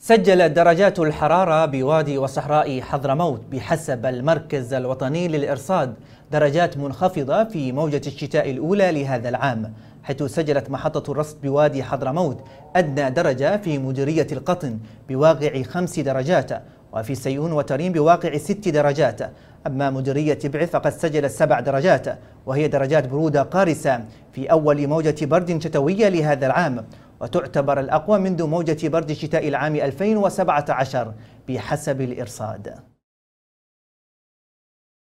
سجلت درجات الحرارة بوادي وصحراء حضرموت بحسب المركز الوطني للإرصاد درجات منخفضة في موجة الشتاء الأولى لهذا العام حيث سجلت محطة الرصد بوادي حضرموت أدنى درجة في مديرية القطن بواقع خمس درجات وفي سيئون وترين بواقع ست درجات أما مديرية بعث فقد سجلت سبع درجات وهي درجات برودة قارسة في أول موجة برد شتوية لهذا العام وتعتبر الأقوى منذ موجة برد شتاء العام 2017 بحسب الإرصاد